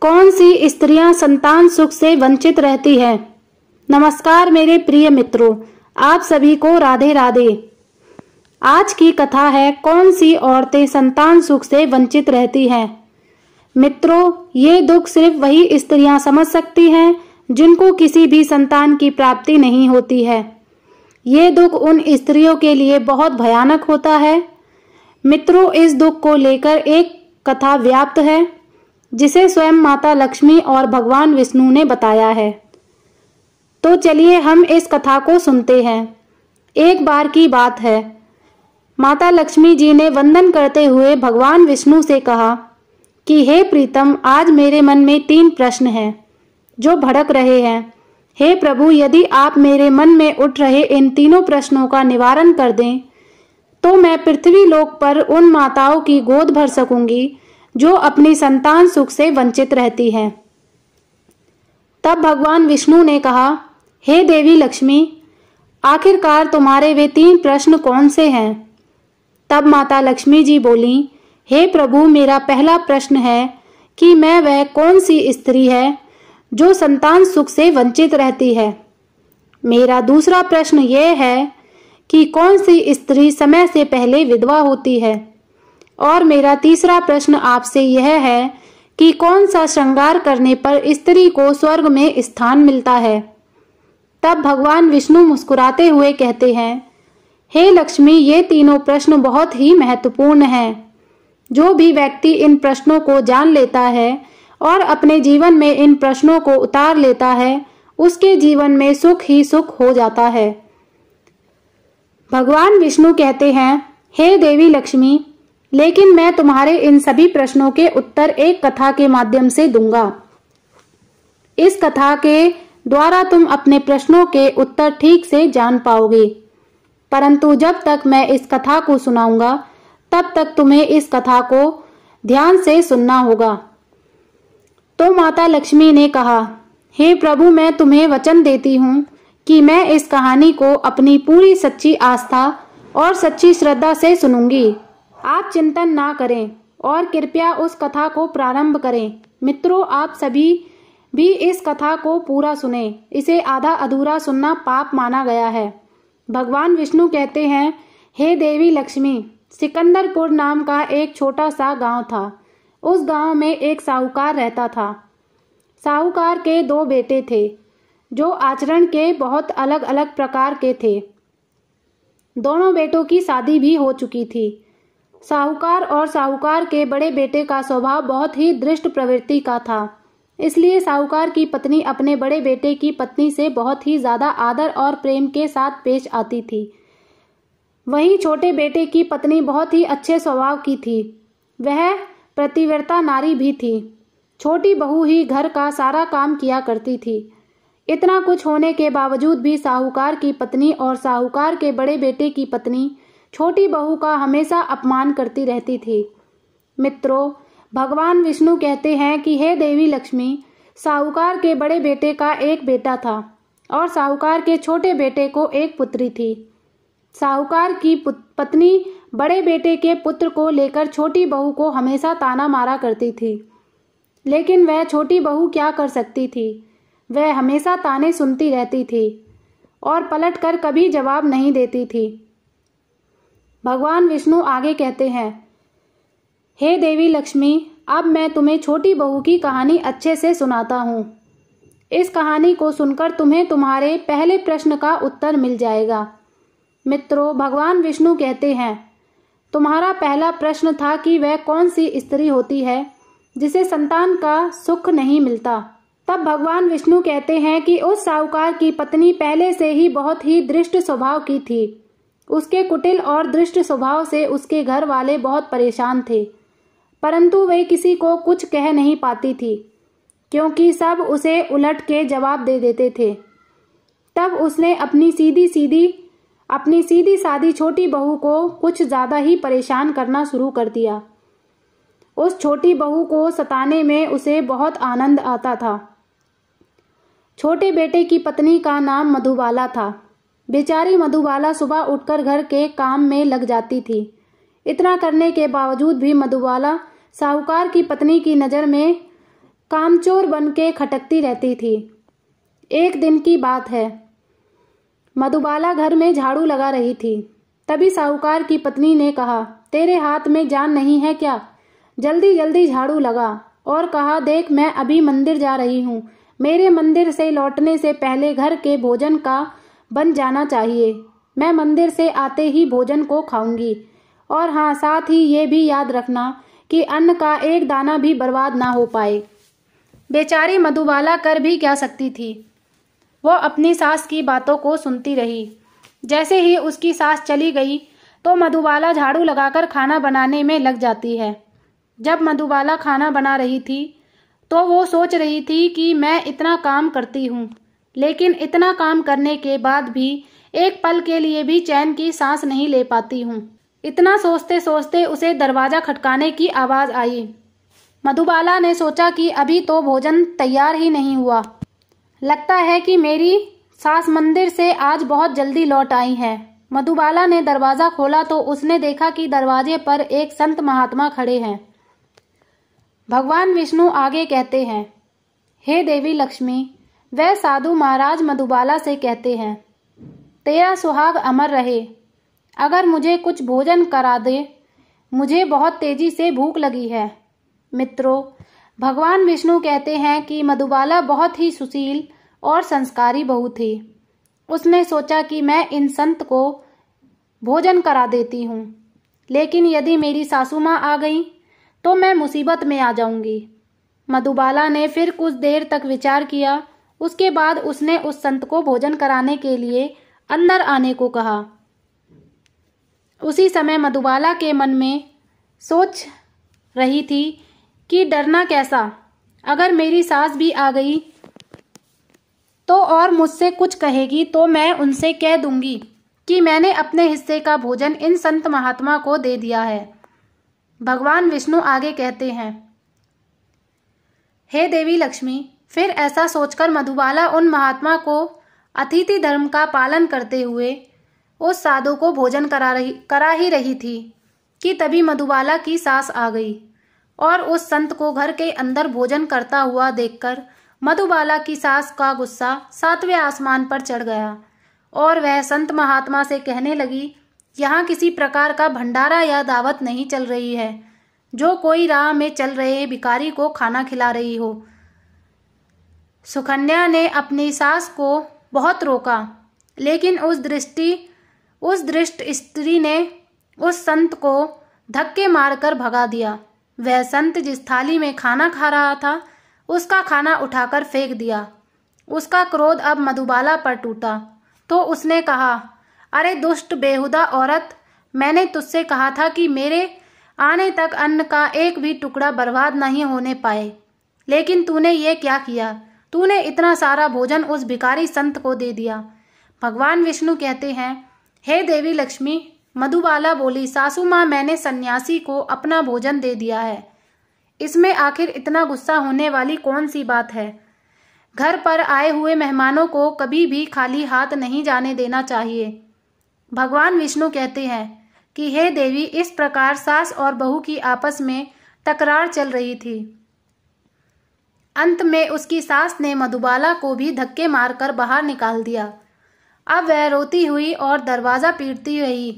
कौन सी स्त्रियां संतान सुख से वंचित रहती है नमस्कार मेरे प्रिय मित्रों आप सभी को राधे राधे आज की कथा है कौन सी औरतें संतान सुख से वंचित रहती हैं मित्रों ये दुख सिर्फ वही स्त्रियां समझ सकती हैं जिनको किसी भी संतान की प्राप्ति नहीं होती है ये दुख उन स्त्रियों के लिए बहुत भयानक होता है मित्रों इस दुख को लेकर एक कथा व्याप्त है जिसे स्वयं माता लक्ष्मी और भगवान विष्णु ने बताया है तो चलिए हम इस कथा को सुनते हैं एक बार की बात है माता लक्ष्मी जी ने वंदन करते हुए भगवान विष्णु से कहा कि हे प्रीतम आज मेरे मन में तीन प्रश्न हैं जो भड़क रहे हैं हे प्रभु यदि आप मेरे मन में उठ रहे इन तीनों प्रश्नों का निवारण कर दें तो मैं पृथ्वी लोक पर उन माताओं की गोद भर सकूंगी जो अपनी संतान सुख से वंचित रहती है तब भगवान विष्णु ने कहा हे देवी लक्ष्मी आखिरकार तुम्हारे वे तीन प्रश्न कौन से हैं तब माता लक्ष्मी जी बोली हे प्रभु मेरा पहला प्रश्न है कि मैं वह कौन सी स्त्री है जो संतान सुख से वंचित रहती है मेरा दूसरा प्रश्न ये है कि कौन सी स्त्री समय से पहले विधवा होती है और मेरा तीसरा प्रश्न आपसे यह है कि कौन सा श्रृंगार करने पर स्त्री को स्वर्ग में स्थान मिलता है तब भगवान विष्णु मुस्कुराते हुए कहते हैं हे लक्ष्मी ये तीनों प्रश्न बहुत ही महत्वपूर्ण हैं जो भी व्यक्ति इन प्रश्नों को जान लेता है और अपने जीवन में इन प्रश्नों को उतार लेता है उसके जीवन में सुख ही सुख हो जाता है भगवान विष्णु कहते हैं हे देवी लक्ष्मी लेकिन मैं तुम्हारे इन सभी प्रश्नों के उत्तर एक कथा के माध्यम से दूंगा इस कथा के द्वारा तुम अपने प्रश्नों के उत्तर ठीक से जान पाओगे परंतु जब तक मैं इस कथा को सुनाऊंगा तब तक तुम्हें इस कथा को ध्यान से सुनना होगा तो माता लक्ष्मी ने कहा हे प्रभु मैं तुम्हें वचन देती हूँ कि मैं इस कहानी को अपनी पूरी सच्ची आस्था और सच्ची श्रद्धा से सुनूंगी आप चिंतन ना करें और कृपया उस कथा को प्रारंभ करें मित्रों आप सभी भी इस कथा को पूरा सुने इसे आधा अधूरा सुनना पाप माना गया है भगवान विष्णु कहते हैं हे देवी लक्ष्मी सिकंदरपुर नाम का एक छोटा सा गांव था उस गांव में एक साहूकार रहता था साहूकार के दो बेटे थे जो आचरण के बहुत अलग अलग प्रकार के थे दोनों बेटों की शादी भी हो चुकी थी साहूकार और साहूकार के बड़े बेटे का स्वभाव बहुत ही दृष्ट प्रवृत्ति का था इसलिए साहूकार की पत्नी अपने बड़े बेटे की पत्नी से बहुत ही ज़्यादा आदर और प्रेम के साथ पेश आती थी वहीं छोटे बेटे की पत्नी बहुत ही अच्छे स्वभाव की थी वह प्रतिवरता नारी भी थी छोटी बहू ही घर का सारा काम किया करती थी इतना कुछ होने के बावजूद भी साहूकार की पत्नी और साहूकार के बड़े बेटे की पत्नी छोटी बहू का हमेशा अपमान करती रहती थी मित्रों भगवान विष्णु कहते हैं कि हे देवी लक्ष्मी साहूकार के बड़े बेटे का एक बेटा था और साहूकार के छोटे बेटे को एक पुत्री थी साहूकार की पत्नी बड़े बेटे के पुत्र को लेकर छोटी बहू को हमेशा ताना मारा करती थी लेकिन वह छोटी बहू क्या कर सकती थी वह हमेशा ताने सुनती रहती थी और पलट कर कभी जवाब नहीं देती थी भगवान विष्णु आगे कहते हैं हे देवी लक्ष्मी अब मैं तुम्हें छोटी बहू की कहानी अच्छे से सुनाता हूँ इस कहानी को सुनकर तुम्हें तुम्हारे पहले प्रश्न का उत्तर मिल जाएगा मित्रों भगवान विष्णु कहते हैं तुम्हारा पहला प्रश्न था कि वह कौन सी स्त्री होती है जिसे संतान का सुख नहीं मिलता तब भगवान विष्णु कहते हैं कि उस साहूकार की पत्नी पहले से ही बहुत ही दृष्ट स्वभाव की थी उसके कुटिल और दृष्ट स्वभाव से उसके घर वाले बहुत परेशान थे परंतु वे किसी को कुछ कह नहीं पाती थी क्योंकि सब उसे उलट के जवाब दे देते थे तब उसने अपनी सीधी सीधी अपनी सीधी सादी छोटी बहू को कुछ ज़्यादा ही परेशान करना शुरू कर दिया उस छोटी बहू को सताने में उसे बहुत आनंद आता था छोटे बेटे की पत्नी का नाम मधुबाला था बेचारी मधुबाला सुबह उठकर घर के काम में लग जाती थी इतना करने के बावजूद भी मधुबाला साहूकार की पत्नी की नज़र में कामचोर बन के खटकती रहती थी एक दिन की बात है मधुबाला घर में झाड़ू लगा रही थी तभी साहूकार की पत्नी ने कहा तेरे हाथ में जान नहीं है क्या जल्दी जल्दी झाड़ू लगा और कहा देख मैं अभी मंदिर जा रही हूँ मेरे मंदिर से लौटने से पहले घर के भोजन का बन जाना चाहिए मैं मंदिर से आते ही भोजन को खाऊंगी और हाँ साथ ही ये भी याद रखना कि अन्न का एक दाना भी बर्बाद ना हो पाए बेचारी मधुबाला कर भी क्या सकती थी वो अपनी सास की बातों को सुनती रही जैसे ही उसकी सास चली गई तो मधुबाला झाड़ू लगाकर खाना बनाने में लग जाती है जब मधुबाला खाना बना रही थी तो वो सोच रही थी कि मैं इतना काम करती हूँ लेकिन इतना काम करने के बाद भी एक पल के लिए भी चैन की सांस नहीं ले पाती हूँ इतना सोचते सोचते उसे दरवाजा खटकाने की आवाज आई मधुबाला ने सोचा कि अभी तो भोजन तैयार ही नहीं हुआ लगता है कि मेरी सास मंदिर से आज बहुत जल्दी लौट आई है मधुबाला ने दरवाज़ा खोला तो उसने देखा कि दरवाजे पर एक संत महात्मा खड़े हैं भगवान विष्णु आगे कहते हैं हे देवी लक्ष्मी वह साधु महाराज मधुबाला से कहते हैं तेरा सुहाग अमर रहे अगर मुझे कुछ भोजन करा दे मुझे बहुत तेजी से भूख लगी है मित्रों भगवान विष्णु कहते हैं कि मधुबाला बहुत ही सुशील और संस्कारी बहु थी उसने सोचा कि मैं इन संत को भोजन करा देती हूँ लेकिन यदि मेरी सासू माँ आ गई तो मैं मुसीबत में आ जाऊंगी मधुबाला ने फिर कुछ देर तक विचार किया उसके बाद उसने उस संत को भोजन कराने के लिए अंदर आने को कहा उसी समय मधुबाला के मन में सोच रही थी कि डरना कैसा अगर मेरी सास भी आ गई तो और मुझसे कुछ कहेगी तो मैं उनसे कह दूंगी कि मैंने अपने हिस्से का भोजन इन संत महात्मा को दे दिया है भगवान विष्णु आगे कहते हैं हे देवी लक्ष्मी फिर ऐसा सोचकर मधुबाला उन महात्मा को अतिथि धर्म का पालन करते हुए उस साधु को भोजन करा रही करा ही रही थी कि तभी मधुबाला की सास आ गई और उस संत को घर के अंदर भोजन करता हुआ देखकर मधुबाला की सास का गुस्सा सातवें आसमान पर चढ़ गया और वह संत महात्मा से कहने लगी यहाँ किसी प्रकार का भंडारा या दावत नहीं चल रही है जो कोई राह में चल रहे भिकारी को खाना खिला रही हो सुकन्या ने अपनी सास को बहुत रोका लेकिन उस दृष्टि उस दृष्ट स्त्री ने उस संत को धक्के मारकर भगा दिया वह संत जिस थाली में खाना खा रहा था उसका खाना उठाकर फेंक दिया उसका क्रोध अब मधुबाला पर टूटा तो उसने कहा अरे दुष्ट बेहुदा औरत मैंने तुझसे कहा था कि मेरे आने तक अन्न का एक भी टुकड़ा बर्बाद नहीं होने पाए लेकिन तूने ये क्या किया तूने इतना सारा भोजन उस भिकारी संत को दे दिया भगवान विष्णु कहते हैं हे देवी लक्ष्मी मधुबाला बोली सासू माँ मैंने सन्यासी को अपना भोजन दे दिया है इसमें आखिर इतना गुस्सा होने वाली कौन सी बात है घर पर आए हुए मेहमानों को कभी भी खाली हाथ नहीं जाने देना चाहिए भगवान विष्णु कहते हैं कि हे देवी इस प्रकार सास और बहू की आपस में तकरार चल रही थी अंत में उसकी सास ने मधुबाला को भी धक्के मारकर बाहर निकाल दिया अब वह रोती हुई और दरवाज़ा पीटती रही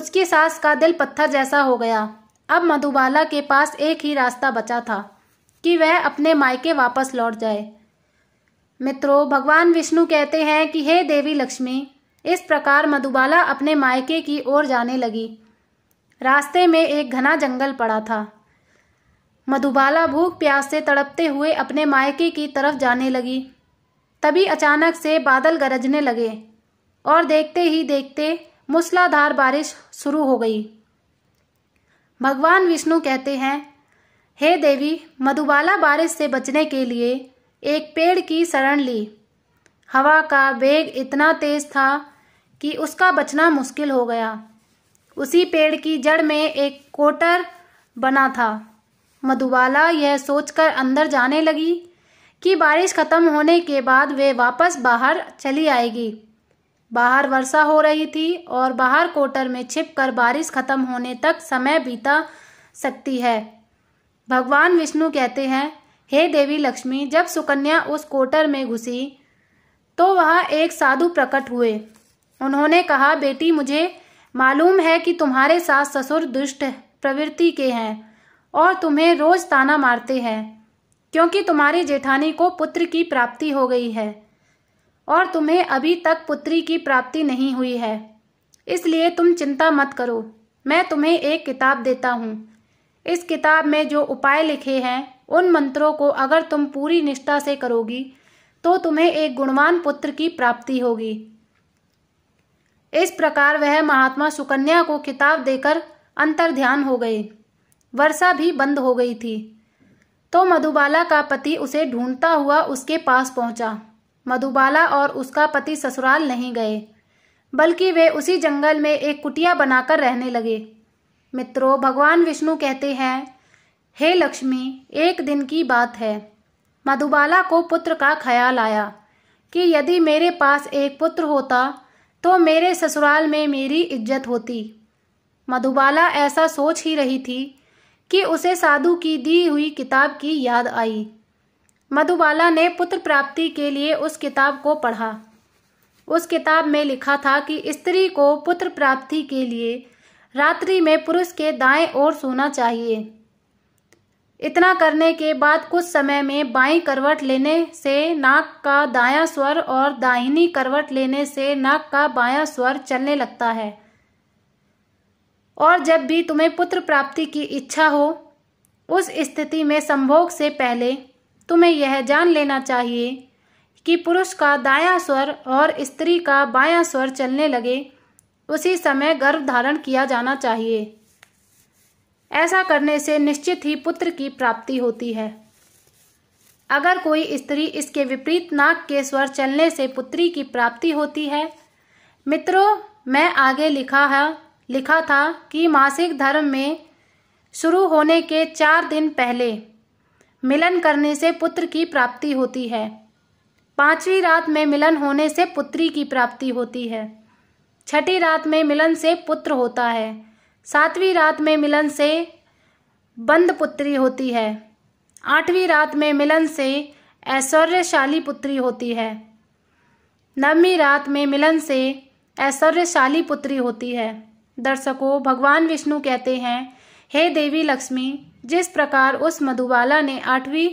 उसकी सास का दिल पत्थर जैसा हो गया अब मधुबाला के पास एक ही रास्ता बचा था कि वह अपने मायके वापस लौट जाए मित्रों भगवान विष्णु कहते हैं कि हे देवी लक्ष्मी इस प्रकार मधुबाला अपने मायके की ओर जाने लगी रास्ते में एक घना जंगल पड़ा था मधुबाला भूख प्यास से तड़पते हुए अपने मायके की तरफ जाने लगी तभी अचानक से बादल गरजने लगे और देखते ही देखते मूसलाधार बारिश शुरू हो गई भगवान विष्णु कहते हैं हे देवी मधुबाला बारिश से बचने के लिए एक पेड़ की शरण ली हवा का वेग इतना तेज था कि उसका बचना मुश्किल हो गया उसी पेड़ की जड़ में एक कोटर बना था मधुबाला यह सोचकर अंदर जाने लगी कि बारिश खत्म होने के बाद वे वापस बाहर चली आएगी बाहर वर्षा हो रही थी और बाहर कोटर में छिपकर बारिश खत्म होने तक समय बीता सकती है भगवान विष्णु कहते हैं हे देवी लक्ष्मी जब सुकन्या उस कोटर में घुसी तो वह एक साधु प्रकट हुए उन्होंने कहा बेटी मुझे मालूम है कि तुम्हारे सास ससुर दुष्ट प्रवृत्ति के हैं और तुम्हें रोज ताना मारते हैं क्योंकि तुम्हारी जेठानी को पुत्र की प्राप्ति हो गई है और तुम्हें अभी तक पुत्री की प्राप्ति नहीं हुई है इसलिए तुम चिंता मत करो मैं तुम्हें एक किताब देता हूँ इस किताब में जो उपाय लिखे हैं उन मंत्रों को अगर तुम पूरी निष्ठा से करोगी तो तुम्हें एक गुणवान पुत्र की प्राप्ति होगी इस प्रकार वह महात्मा सुकन्या को किताब देकर अंतर ध्यान हो गए वर्षा भी बंद हो गई थी तो मधुबाला का पति उसे ढूंढता हुआ उसके पास पहुंचा मधुबाला और उसका पति ससुराल नहीं गए बल्कि वे उसी जंगल में एक कुटिया बनाकर रहने लगे मित्रों भगवान विष्णु कहते हैं हे लक्ष्मी एक दिन की बात है मधुबाला को पुत्र का ख्याल आया कि यदि मेरे पास एक पुत्र होता तो मेरे ससुराल में मेरी इज्जत होती मधुबाला ऐसा सोच ही रही थी कि उसे साधु की दी हुई किताब की याद आई मधुबाला ने पुत्र प्राप्ति के लिए उस किताब को पढ़ा उस किताब में लिखा था कि स्त्री को पुत्र प्राप्ति के लिए रात्रि में पुरुष के दाएं ओर सोना चाहिए इतना करने के बाद कुछ समय में बाई करवट लेने से नाक का दायां स्वर और दाहिनी करवट लेने से नाक का बायां स्वर चलने लगता है और जब भी तुम्हें पुत्र प्राप्ति की इच्छा हो उस स्थिति में संभोग से पहले तुम्हें यह जान लेना चाहिए कि पुरुष का दायां स्वर और स्त्री का बायां स्वर चलने लगे उसी समय गर्भ धारण किया जाना चाहिए ऐसा करने से निश्चित ही पुत्र की प्राप्ति होती है अगर कोई स्त्री इसके विपरीत नाक के स्वर चलने से पुत्री की प्राप्ति होती है मित्रों मैं आगे लिखा है लिखा था कि मासिक धर्म में शुरू होने के चार दिन पहले मिलन करने से पुत्र की प्राप्ति होती है पांचवी रात में मिलन होने से पुत्री की प्राप्ति होती है छठी रात में मिलन से पुत्र होता है सातवीं रात में मिलन से बंद पुत्री होती है आठवीं रात में मिलन से ऐश्वर्यशाली पुत्री होती है नवमी रात में मिलन से ऐश्वर्यशाली पुत्री होती है दर्शकों भगवान विष्णु कहते हैं हे देवी लक्ष्मी जिस प्रकार उस मधुबाला ने आठवीं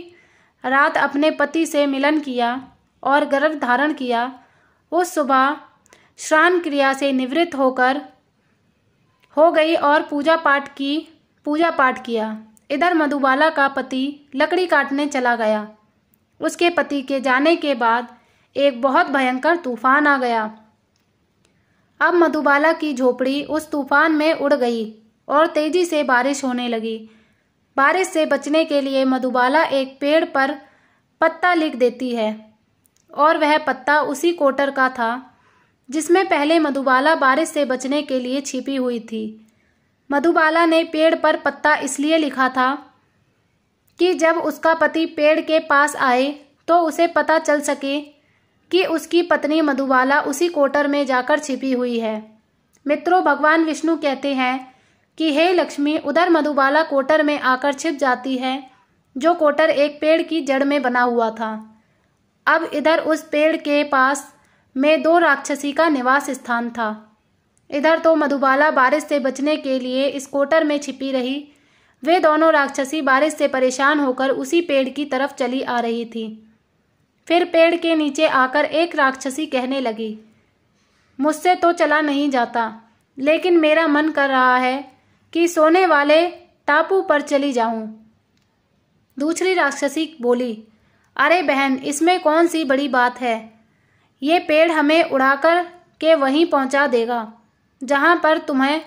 रात अपने पति से मिलन किया और गर्भ धारण किया उस सुबह श्रान क्रिया से निवृत्त होकर हो गई और पूजा पाठ की पूजा पाठ किया इधर मधुबाला का पति लकड़ी काटने चला गया उसके पति के जाने के बाद एक बहुत भयंकर तूफान आ गया अब मधुबाला की झोपड़ी उस तूफान में उड़ गई और तेजी से बारिश होने लगी बारिश से बचने के लिए मधुबाला एक पेड़ पर पत्ता लिख देती है और वह पत्ता उसी कोटर का था जिसमें पहले मधुबाला बारिश से बचने के लिए छिपी हुई थी मधुबाला ने पेड़ पर पत्ता इसलिए लिखा था कि जब उसका पति पेड़ के पास आए तो उसे पता चल सके कि उसकी पत्नी मधुबाला उसी कोटर में जाकर छिपी हुई है मित्रों भगवान विष्णु कहते हैं कि हे लक्ष्मी उधर मधुबाला कोटर में आकर छिप जाती है जो कोटर एक पेड़ की जड़ में बना हुआ था अब इधर उस पेड़ के पास में दो राक्षसी का निवास स्थान था इधर तो मधुबाला बारिश से बचने के लिए इस कोटर में छिपी रही वे दोनों राक्षसी बारिश से परेशान होकर उसी पेड़ की तरफ चली आ रही थी फिर पेड़ के नीचे आकर एक राक्षसी कहने लगी मुझसे तो चला नहीं जाता लेकिन मेरा मन कर रहा है कि सोने वाले टापू पर चली जाऊं। दूसरी राक्षसी बोली अरे बहन इसमें कौन सी बड़ी बात है ये पेड़ हमें उड़ाकर के वहीं पहुंचा देगा जहां पर तुम्हें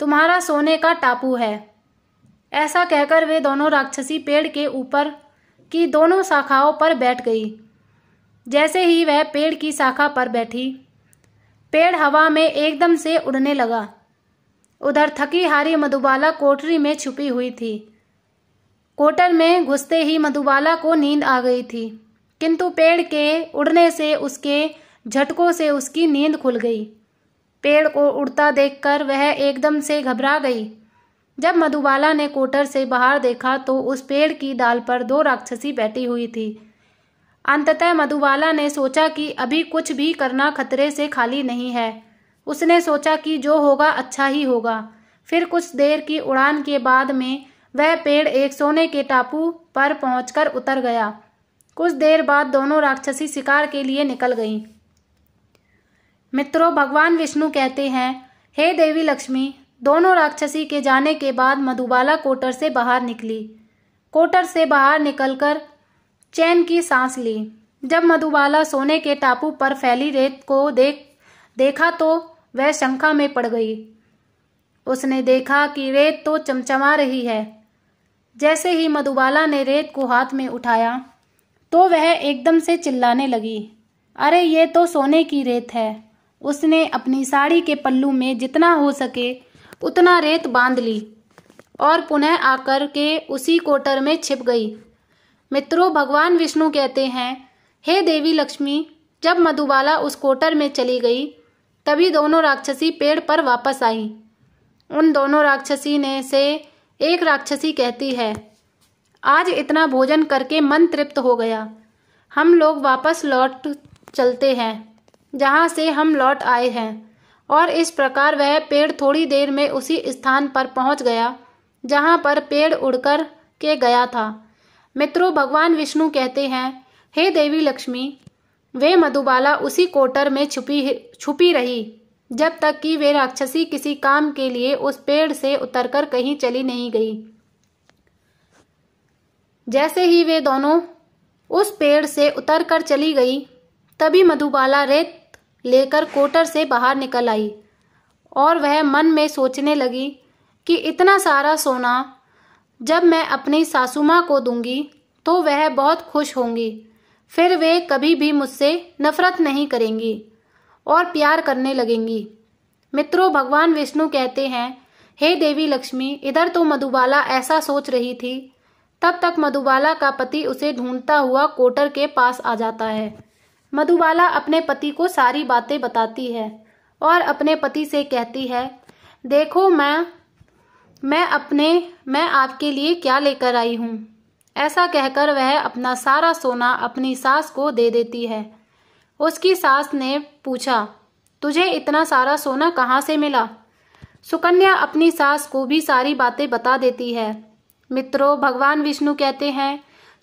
तुम्हारा सोने का टापू है ऐसा कहकर वे दोनों राक्षसी पेड़ के ऊपर की दोनों शाखाओं पर बैठ गई जैसे ही वह पेड़ की शाखा पर बैठी पेड़ हवा में एकदम से उड़ने लगा उधर थकी हारी मधुबाला कोठरी में छुपी हुई थी कोटर में घुसते ही मधुबाला को नींद आ गई थी किंतु पेड़ के उड़ने से उसके झटकों से उसकी नींद खुल गई पेड़ को उड़ता देखकर वह एकदम से घबरा गई जब मधुबाला ने कोटर से बाहर देखा तो उस पेड़ की डाल पर दो राक्षसी बैठी हुई थी अंततः मधुबाला ने सोचा कि अभी कुछ भी करना खतरे से खाली नहीं है उसने सोचा कि जो होगा अच्छा ही होगा फिर कुछ देर की उड़ान के बाद में वह पेड़ एक सोने के टापू पर पहुंचकर उतर गया कुछ देर बाद दोनों राक्षसी शिकार के लिए निकल गईं मित्रों भगवान विष्णु कहते हैं हे देवी लक्ष्मी दोनों राक्षसी के जाने के बाद मधुबाला कोटर से बाहर निकली कोटर से बाहर निकलकर चैन की सांस ली जब मधुबाला सोने के टापू पर फैली रेत को देख देखा तो वह शंका में पड़ गई उसने देखा कि रेत तो चमचमा रही है जैसे ही मधुबाला ने रेत को हाथ में उठाया तो वह एकदम से चिल्लाने लगी अरे ये तो सोने की रेत है उसने अपनी साड़ी के पल्लू में जितना हो सके उतना रेत बांध ली और पुनः आकर के उसी कोटर में छिप गई मित्रों भगवान विष्णु कहते हैं हे देवी लक्ष्मी जब मधुबाला उस कोटर में चली गई तभी दोनों राक्षसी पेड़ पर वापस आई उन दोनों राक्षसी ने से एक राक्षसी कहती है आज इतना भोजन करके मन तृप्त हो गया हम लोग वापस लौट चलते हैं जहाँ से हम लौट आए हैं और इस प्रकार वह पेड़ थोड़ी देर में उसी स्थान पर पहुँच गया जहाँ पर पेड़ उड़कर के गया था मित्रों भगवान विष्णु कहते हैं हे देवी लक्ष्मी वे मधुबाला उसी कोटर में छुपी छुपी रही जब तक कि वे राक्षसी किसी काम के लिए उस पेड़ से उतरकर कहीं चली नहीं गई जैसे ही वे दोनों उस पेड़ से उतरकर चली गई तभी मधुबाला रेत लेकर कोटर से बाहर निकल आई और वह मन में सोचने लगी कि इतना सारा सोना जब मैं अपनी सासू माँ को दूंगी तो वह बहुत खुश होंगी फिर वे कभी भी मुझसे नफरत नहीं करेंगी और प्यार करने लगेंगी मित्रों भगवान विष्णु कहते हैं हे देवी लक्ष्मी इधर तो मधुबाला ऐसा सोच रही थी तब तक मधुबाला का पति उसे ढूंढता हुआ कोटर के पास आ जाता है मधुबाला अपने पति को सारी बातें बताती है और अपने पति से कहती है देखो मैं मैं अपने मैं आपके लिए क्या लेकर आई हूँ ऐसा कहकर वह अपना सारा सोना अपनी सास को दे देती है उसकी सास ने पूछा तुझे इतना सारा सोना कहाँ से मिला सुकन्या अपनी सास को भी सारी बातें बता देती है मित्रों भगवान विष्णु कहते हैं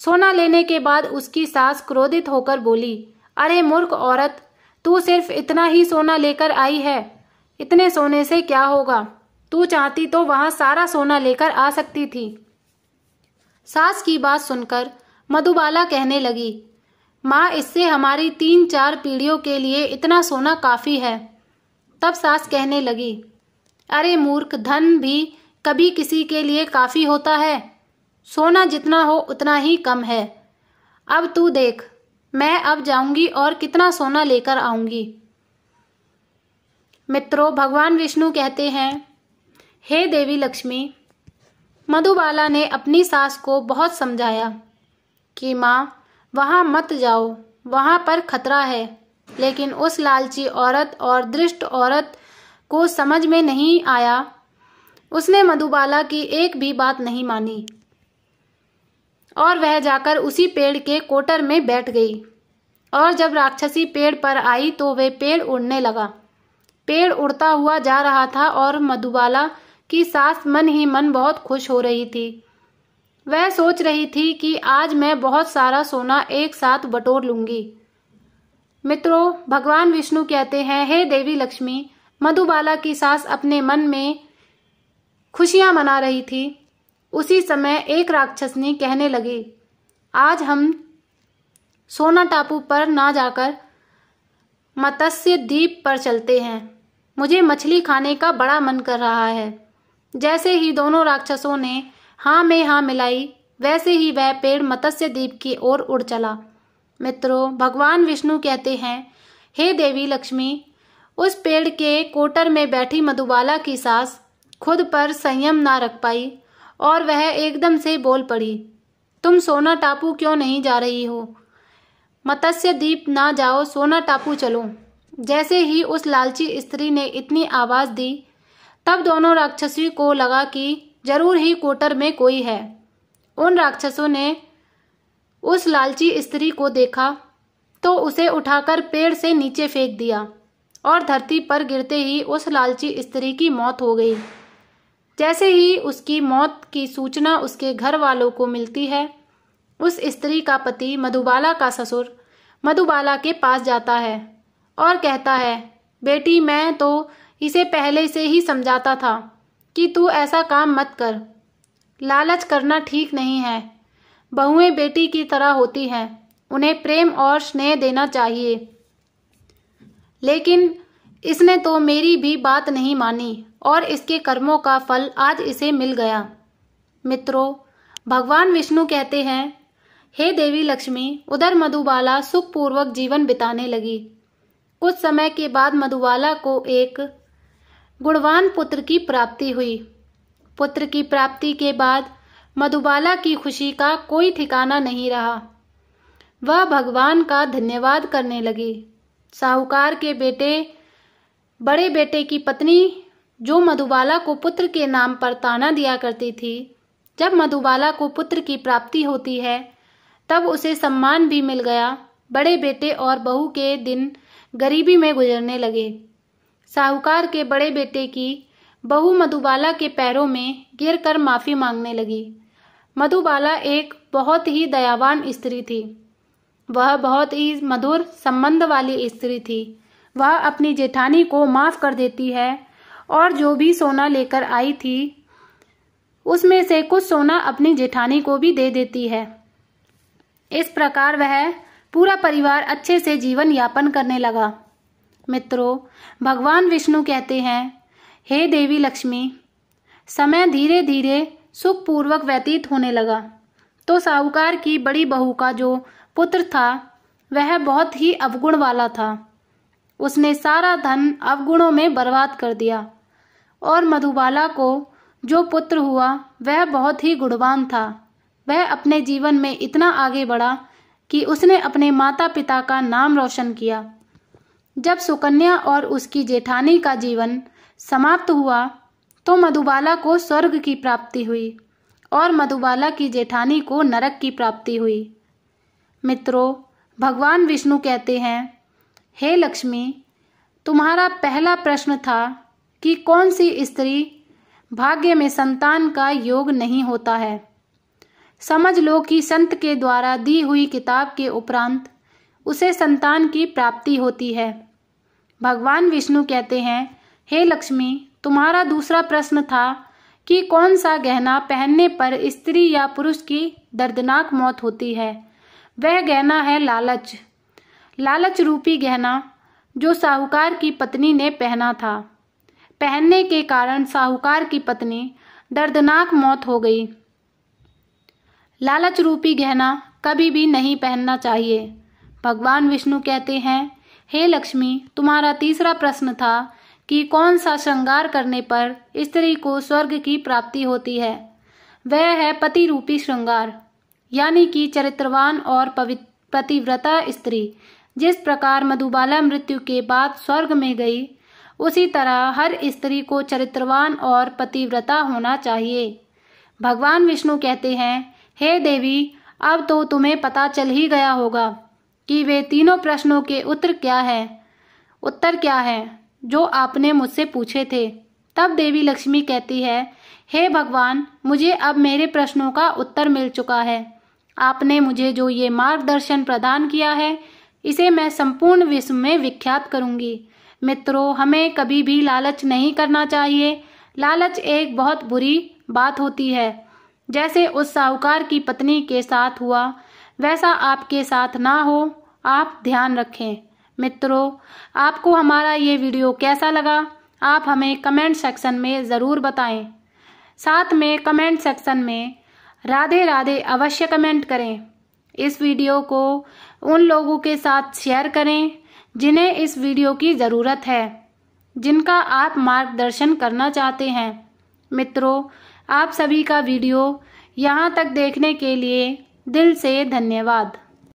सोना लेने के बाद उसकी सास क्रोधित होकर बोली अरे मूर्ख औरत तू सिर्फ इतना ही सोना लेकर आई है इतने सोने से क्या होगा तू चाहती तो वहां सारा सोना लेकर आ सकती थी सास की बात सुनकर मधुबाला कहने लगी माँ इससे हमारी तीन चार पीढ़ियों के लिए इतना सोना काफ़ी है तब सास कहने लगी अरे मूर्ख धन भी कभी किसी के लिए काफ़ी होता है सोना जितना हो उतना ही कम है अब तू देख मैं अब जाऊंगी और कितना सोना लेकर आऊंगी मित्रों भगवान विष्णु कहते हैं हे देवी लक्ष्मी मधुबाला ने अपनी सास को बहुत समझाया कि माँ वहाँ मत जाओ वहाँ पर खतरा है लेकिन उस लालची औरत और दृष्ट औरत को समझ में नहीं आया उसने मधुबाला की एक भी बात नहीं मानी और वह जाकर उसी पेड़ के कोटर में बैठ गई और जब राक्षसी पेड़ पर आई तो वह पेड़ उड़ने लगा पेड़ उड़ता हुआ जा रहा था और मधुबाला कि सास मन ही मन बहुत खुश हो रही थी वह सोच रही थी कि आज मैं बहुत सारा सोना एक साथ बटोर लूंगी मित्रों भगवान विष्णु कहते हैं हे देवी लक्ष्मी मधुबाला की सास अपने मन में खुशियां मना रही थी उसी समय एक राक्षसनी कहने लगी आज हम सोना टापू पर ना जाकर मत्स्य द्वीप पर चलते हैं मुझे मछली खाने का बड़ा मन कर रहा है जैसे ही दोनों राक्षसों ने हाँ में हाँ मिलाई वैसे ही वह पेड़ मत्स्य द्वीप की ओर उड़ चला मित्रों भगवान विष्णु कहते हैं हे देवी लक्ष्मी उस पेड़ के कोटर में बैठी मधुबाला की सास खुद पर संयम ना रख पाई और वह एकदम से बोल पड़ी तुम सोना टापू क्यों नहीं जा रही हो मत्स्य द्वीप ना जाओ सोना टापू चलो जैसे ही उस लालची स्त्री ने इतनी आवाज़ दी तब दोनों राक्षसी को लगा कि जरूर ही कोटर में कोई है उन राक्षसों ने उस लालची स्त्री को देखा तो उसे उठाकर पेड़ से नीचे फेंक दिया और धरती पर गिरते ही उस लालची स्त्री की मौत हो गई जैसे ही उसकी मौत की सूचना उसके घर वालों को मिलती है उस स्त्री का पति मधुबाला का ससुर मधुबाला के पास जाता है और कहता है बेटी मैं तो इसे पहले से ही समझाता था कि तू ऐसा काम मत कर लालच करना ठीक नहीं है बहुएं बेटी की तरह होती हैं उन्हें प्रेम और स्नेह देना चाहिए लेकिन इसने तो मेरी भी बात नहीं मानी और इसके कर्मों का फल आज इसे मिल गया मित्रों भगवान विष्णु कहते हैं हे देवी लक्ष्मी उधर मधुबाला सुखपूर्वक जीवन बिताने लगी कुछ समय के बाद मधुबाला को एक गुणवान पुत्र की प्राप्ति हुई पुत्र की प्राप्ति के बाद मधुबाला की खुशी का कोई ठिकाना नहीं रहा वह भगवान का धन्यवाद करने लगी साहूकार के बेटे बड़े बेटे की पत्नी जो मधुबाला को पुत्र के नाम पर ताना दिया करती थी जब मधुबाला को पुत्र की प्राप्ति होती है तब उसे सम्मान भी मिल गया बड़े बेटे और बहू के दिन गरीबी में गुजरने लगे साहूकार के बड़े बेटे की बहू मधुबाला के पैरों में गिर कर माफ़ी मांगने लगी मधुबाला एक बहुत ही दयावान स्त्री थी वह बहुत ही मधुर संबंध वाली स्त्री थी वह अपनी जेठानी को माफ़ कर देती है और जो भी सोना लेकर आई थी उसमें से कुछ सोना अपनी जेठानी को भी दे देती है इस प्रकार वह पूरा परिवार अच्छे से जीवन यापन करने लगा मित्रों भगवान विष्णु कहते हैं हे देवी लक्ष्मी समय धीरे धीरे सुखपूर्वक व्यतीत होने लगा तो साहूकार की बड़ी बहू का जो पुत्र था वह बहुत ही अवगुण वाला था उसने सारा धन अवगुणों में बर्बाद कर दिया और मधुबाला को जो पुत्र हुआ वह बहुत ही गुणवान था वह अपने जीवन में इतना आगे बढ़ा कि उसने अपने माता पिता का नाम रोशन किया जब सुकन्या और उसकी जेठानी का जीवन समाप्त हुआ तो मधुबाला को स्वर्ग की प्राप्ति हुई और मधुबाला की जेठानी को नरक की प्राप्ति हुई मित्रों भगवान विष्णु कहते हैं हे लक्ष्मी तुम्हारा पहला प्रश्न था कि कौन सी स्त्री भाग्य में संतान का योग नहीं होता है समझ लो कि संत के द्वारा दी हुई किताब के उपरांत उसे संतान की प्राप्ति होती है भगवान विष्णु कहते हैं हे लक्ष्मी तुम्हारा दूसरा प्रश्न था कि कौन सा गहना पहनने पर स्त्री या पुरुष की दर्दनाक मौत होती है वह गहना है लालच लालच रूपी गहना जो साहूकार की पत्नी ने पहना था पहनने के कारण साहूकार की पत्नी दर्दनाक मौत हो गई लालच रूपी गहना कभी भी नहीं पहनना चाहिए भगवान विष्णु कहते हैं हे लक्ष्मी तुम्हारा तीसरा प्रश्न था कि कौन सा श्रृंगार करने पर स्त्री को स्वर्ग की प्राप्ति होती है वह है पति रूपी श्रृंगार यानी कि चरित्रवान और पतिव्रता स्त्री जिस प्रकार मधुबाला मृत्यु के बाद स्वर्ग में गई उसी तरह हर स्त्री को चरित्रवान और पतिव्रता होना चाहिए भगवान विष्णु कहते हैं हे देवी अब तो तुम्हें पता चल ही गया होगा कि वे तीनों प्रश्नों के उत्तर क्या है उत्तर क्या है जो आपने मुझसे पूछे थे तब देवी लक्ष्मी कहती है हे hey भगवान मुझे अब मेरे प्रश्नों का उत्तर मिल चुका है आपने मुझे जो ये मार्गदर्शन प्रदान किया है इसे मैं संपूर्ण विश्व में विख्यात करूंगी मित्रों हमें कभी भी लालच नहीं करना चाहिए लालच एक बहुत बुरी बात होती है जैसे उस साहूकार की पत्नी के साथ हुआ वैसा आपके साथ ना हो आप ध्यान रखें मित्रों आपको हमारा ये वीडियो कैसा लगा आप हमें कमेंट सेक्शन में ज़रूर बताएं साथ में कमेंट सेक्शन में राधे राधे अवश्य कमेंट करें इस वीडियो को उन लोगों के साथ शेयर करें जिन्हें इस वीडियो की ज़रूरत है जिनका आप मार्गदर्शन करना चाहते हैं मित्रों आप सभी का वीडियो यहाँ तक देखने के लिए दिल से धन्यवाद